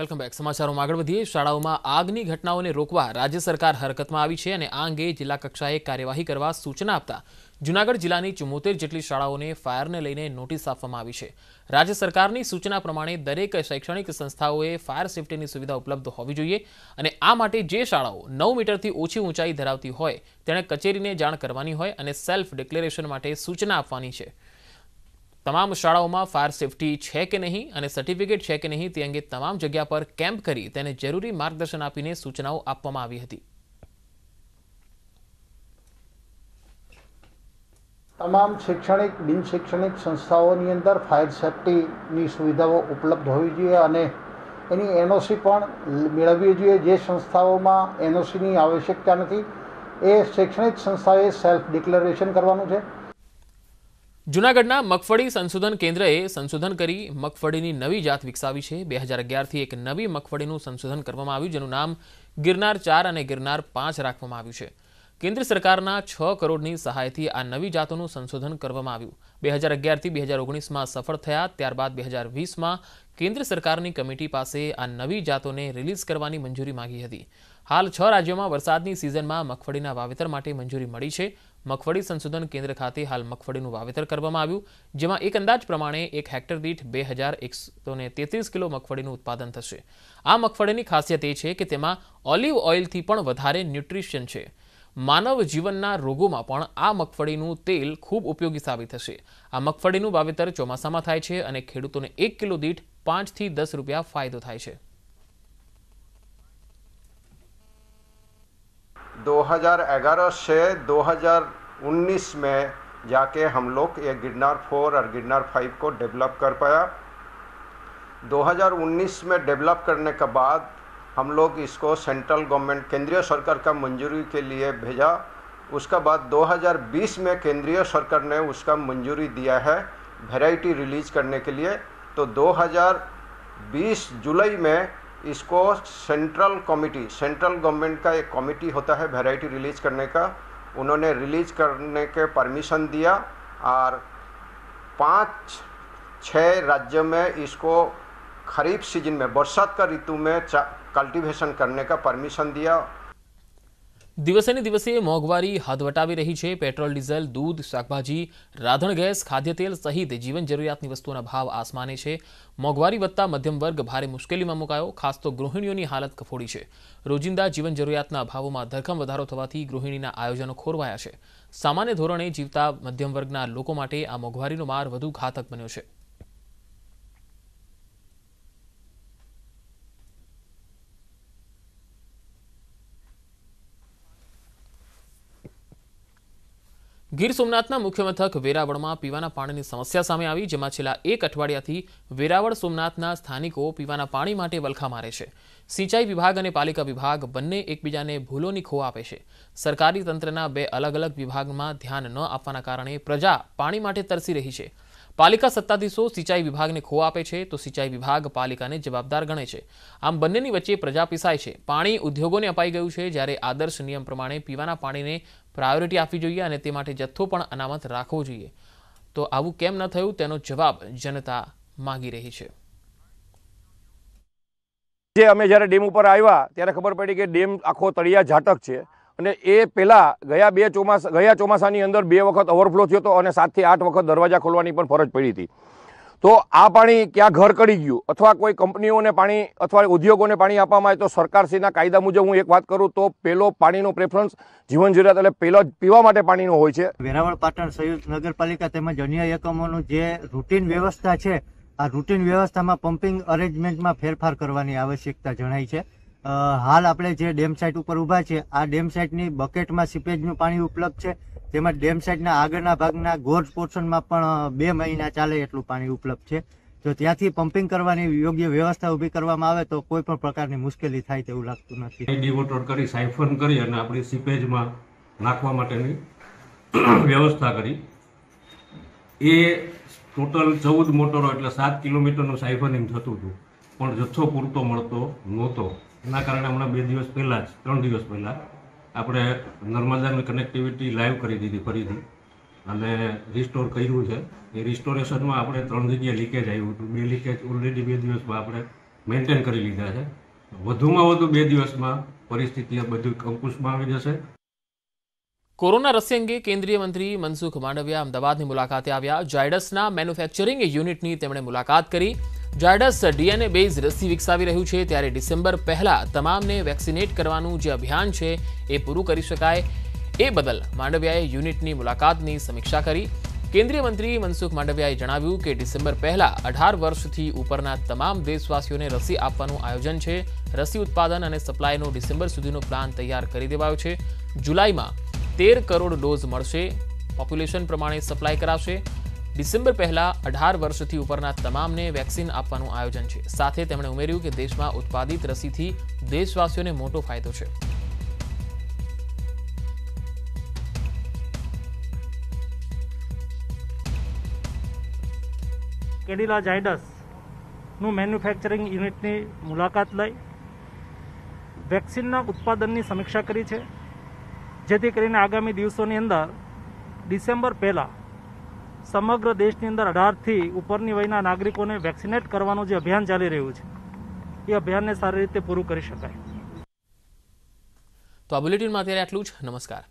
welcome back સમાચારોમાં આગળ વધીએ શાળાઓમાં આગની ઘટનાઓને રોકવા રાજ્ય સરકાર હરકતમાં આવી છે અને આ અંગે જિલ્લા કક્ષાએ કાર્યવાહી કરવા સૂચના આપતા જૂનાગઢ જિલ્લાની ચુમ્મોતેર જેટલી શાળાઓને ફાયરને લઈને નોટિસ આપવામાં આવી છે રાજ્ય સરકારની સૂચના પ્રમાણે દરેક શૈક્ષણિક સંસ્થાઓએ ફાયર સેફટીની સુવિધા ઉપલબ્ધ હોવી જોઈએ અને આ માટે જે શાળાઓ નવ મીટરથી ઓછી ઊંચાઈ ધરાવતી હોય તેણે કચેરીને જાણ કરવાની હોય અને સેલ્ફ ડિક્લેરેશન માટે સૂચના આપવાની છે તમામ શાળાઓમાં ફાયર સેફટી છે કે નહીં અને સર્ટિફિકેટ છે કે નહીં તે અંગે તમામ જગ્યા પર કેમ્પ કરી તેને જરૂરી માર્ગદર્શન આપીને સૂચનાઓ આપવામાં આવી હતી તમામ શૈક્ષણિક બિન શૈક્ષણિક સંસ્થાઓની અંદર ફાયર સેફટીની સુવિધાઓ ઉપલબ્ધ હોવી જોઈએ અને એની એનઓસી પણ મેળવવી જોઈએ જે સંસ્થાઓમાં એનઓસીની આવશ્યકતા નથી એ શૈક્ષણિક સંસ્થાએ સેલ્ફ ડિક્લેરેશન કરવાનું છે જૂનાગઢના મગફળી સંશોધન કેન્દ્રએ સંશોધન કરી મગફળીની નવી જાત વિકસાવી છે બે હજાર અગિયારથી એક નવી મગફળીનું સંશોધન કરવામાં આવ્યું જેનું નામ ગિરનાર ચાર અને ગિરનાર પાંચ રાખવામાં આવ્યું છે કેન્દ્ર સરકારના છ કરોડની સહાયથી આ નવી જાતોનું સંશોધન કરવામાં આવ્યું બે હજાર અગિયારથી બે હજાર ઓગણીસમાં સફળ થયા ત્યારબાદ બે હજાર વીસમાં કેન્દ્ર સરકારની કમિટી પાસે આ નવી જાતોને રિલીઝ કરવાની મંજૂરી માંગી હતી હાલ છ રાજ્યોમાં વરસાદની સિઝનમાં મગફળીના વાવેતર માટે મંજૂરી મળી છે મગફળી સંશોધન કેન્દ્ર ખાતે હાલ મગફળીનું વાવેતર કરવામાં આવ્યું જેમાં એક અંદાજ પ્રમાણે એક હેક્ટર દીઠ બે હજાર એકસો તેત્રીસ કિલો મગફળીનું ઉત્પાદન થશે આ મગફળીની ખાસિયત એ છે કે તેમાં ઓલિવ ઓઇલથી પણ વધારે ન્યુટ્રિશન છે માનવ જીવનના રોગોમાં પણ આ મગફળીનું તેલ ખૂબ ઉપયોગી સાબિત થશે આ મગફળીનું વાવેતર ચોમાસામાં થાય છે અને ખેડૂતોને એક કિલો દીઠ પાંચથી દસ રૂપિયા ફાયદો થાય છે 2011 से 2019 में जाके हम लोग ये गिरनार फोर और गिरनार फाइव को डेवलप कर पाया 2019 में डेवलप करने के बाद हम लोग इसको सेंट्रल गवर्नमेंट केंद्रीय सरकार का मंजूरी के लिए भेजा उसका बाद 2020 में केंद्रीय सरकार ने उसका मंजूरी दिया है वेराइटी रिलीज करने के लिए तो 2020 जुलाई में इसको सेंट्रल कमिटी सेंट्रल गवर्नमेंट का एक कमिटी होता है वैरायटी रिलीज करने का उन्होंने रिलीज करने के परमिशन दिया और पाँच छः राज्य में इसको खरीफ सीजन में बरसात का ऋतु में कल्टीवेशन करने का परमिशन दिया દિવસે ને દિવસે મોંઘવારી હદ વટાવી રહી છે પેટ્રોલ ડીઝલ દૂધ શાકભાજી રાધણ ગેસ ખાદ્ય તેલ સહિત જીવન જરૂરિયાતની વસ્તુઓના ભાવ આસમાને છે મોંઘવારી વધતા મધ્યમ વર્ગ ભારે મુશ્કેલીમાં મુકાયો ખાસ તો ગૃહિણીઓની હાલત કફોડી છે રોજિંદા જીવન જરૂરિયાતના ભાવોમાં ધરખમ વધારો થવાથી ગૃહિણીના આયોજનો ખોરવાયા છે સામાન્ય ધોરણે જીવતા મધ્યમ વર્ગના લોકો માટે આ મોંઘવારીનો માર વધુ ઘાતક બન્યો છે ગીર સોમનાથના મુખ્ય મથક વેરાવળમાં પીવાના પાણીની સમસ્યા સામે આવી જેમાં છેલ્લા એક અઠવાડિયાથી વેરાવળ સોમનાથના સ્થાનિકો પીવાના પાણી માટે વલખા મારે છે સિંચાઈ વિભાગ અને પાલિકા વિભાગ બંને એકબીજાને ભૂલોની ખો આપે છે સરકારી તંત્રના બે અલગ અલગ વિભાગમાં ધ્યાન ન આપવાના કારણે પ્રજા પાણી માટે તરસી રહી છે પાલિકા સત્તાધીશો સિંચાઈ વિભાગને ખો આપે છે તો સિંચાઈ વિભાગ પાલિકાને જવાબદાર ગણે છે આમ બંનેની વચ્ચે પ્રજા પીસાય છે પાણી ઉદ્યોગોને અપાઈ ગયું છે જ્યારે આદર્શ નિયમ પ્રમાણે પીવાના પાણીને પ્રાયોરિટી આપવી જોઈએ અને તે માટે જથ્થો પણ અનામત રાખવો જોઈએ તો આવું કેમ ન થયું તેનો જવાબ જનતા માગી રહી છે જે અમે જ્યારે ડેમ ઉપર આવ્યા ત્યારે ખબર પડી કે ડેમ આખો તળિયા જાટક છે અને એ પહેલાં ગયા બે ચોમાસા ગયા ચોમાસાની અંદર બે વખત ઓવરફ્લો થયો હતો અને સાતથી આઠ વખત દરવાજા ખોલવાની પણ ફરજ પડી હતી તો આ પાણી ક્યાં ઘર કરી ગયું અથવા કોઈ કંપનીઓને પાણી અથવા ઉદ્યોગોને પાણી આપવામાં આવે તો સરકારશ્રીના કાયદા મુજબ હું એક વાત કરું તો પેલો પાણીનો પ્રેફરન્સ જીવન જરૂરિયાત એટલે પેલો પીવા માટે પાણીનો હોય છે વેરાવળ પાટણ સંયુક્ત નગરપાલિકા તેમજ અન્ય એકમોનું જે રૂટીન વ્યવસ્થા છે આ રૂટીન વ્યવસ્થામાં પમ્પિંગ અરેન્જમેન્ટમાં ફેરફાર કરવાની આવશ્યકતા જણાય છે હાલ આપણે જે ડેમ સાઇટ ઉપર ઊભા છે આ ડેમ સાઇટની બકેટમાં સીપેજનું પાણી ઉપલબ્ધ છે તેમજ ડેમ સાઇટના આગળના ભાગના ગોર્જ પોર્શનમાં પણ બે મહિના ચાલે એટલું પાણી ઉપલબ્ધ છે જો ત્યાંથી પમ્પિંગ કરવાની યોગ્ય વ્યવસ્થા ઊભી કરવામાં આવે તો કોઈ પણ પ્રકારની મુશ્કેલી થાય તેવું લાગતું નથી ડિવોટર કરી સાઇફન કરી અને આપણી સીપેજમાં નાખવા માટેની વ્યવસ્થા કરી એ ટોટલ ચૌદ મોટરો એટલે સાત કિલોમીટરનું સાઇફનિંગ થતું હતું પણ જથ્થો પૂરતો મળતો નહોતો એના કારણે હમણાં બે દિવસ પહેલાં જ ત્રણ દિવસ પહેલાં આપણે નર્મદાની કનેક્ટિવિટી લાઈવ કરી દીધી ફરીથી અને રિસ્ટોર કર્યું છે એ રિસ્ટોરેશનમાં આપણે ત્રણ જગ્યાએ લીકેજ આવ્યું હતું બે લીકેજ ઓલરેડી બે દિવસમાં આપણે મેન્ટેન કરી લીધા છે વધુમાં વધુ બે દિવસમાં પરિસ્થિતિ બધું અંકુશમાં આવી જશે કોરોના રસી અંગે કેન્દ્રીય મંત્રી મનસુખ માંડવિયા અમદાવાદની મુલાકાતે આવ્યા જાયડસના મેન્યુફેક્ચરિંગ યુનિટની તેમણે મુલાકાત કરી ઝાયડસ ડીએનએ બેઝ રસી વિકસાવી રહ્યું છે ત્યારે ડિસેમ્બર પહેલા તમામને વેક્સિનેટ કરવાનું જે અભિયાન છે એ પૂરું કરી શકાય એ બદલ માંડવિયાએ યુનિટની મુલાકાતની સમીક્ષા કરી કેન્દ્રીય મંત્રી મનસુખ માંડવિયાએ જણાવ્યું કે ડિસેમ્બર પહેલા અઢાર વર્ષથી ઉપરના તમામ દેશવાસીઓને રસી આપવાનું આયોજન છે રસી ઉત્પાદન અને સપ્લાયનો ડિસેમ્બર સુધીનો પ્લાન તૈયાર કરી દેવાયો છે જુલાઈમાં તેર કરોડ ડોઝ મળશે પોપ્યુલેશન પ્રમાણે સપ્લાય કરાશે ડિસેમ્બર પહેલા અઢાર વર્ષથી ઉપરના તમામને વેક્સિન આપવાનું આયોજન છે સાથે તેમણે ઉમેર્યું કે દેશમાં ઉત્પાદિત રસીથી દેશવાસીઓને મોટો ફાયદો છે કેડિલા ઝાયડસનું મેન્યુફેક્ચરિંગ યુનિટની મુલાકાત લઈ વેક્સિનના ઉત્પાદનની સમીક્ષા કરી છે જેથી કરીને આગામી દિવસોની અંદર ડિસેમ્બર પહેલાં સમગ્ર દેશની અંદર અઢારથી ઉપરની વયના નાગરિકોને વેક્સિનેટ કરવાનું જે અભિયાન ચાલી રહ્યું છે એ અભિયાનને સારી રીતે પૂરું કરી શકાય તો આ બુલેટિનમાં અત્યારે આટલું જ નમસ્કાર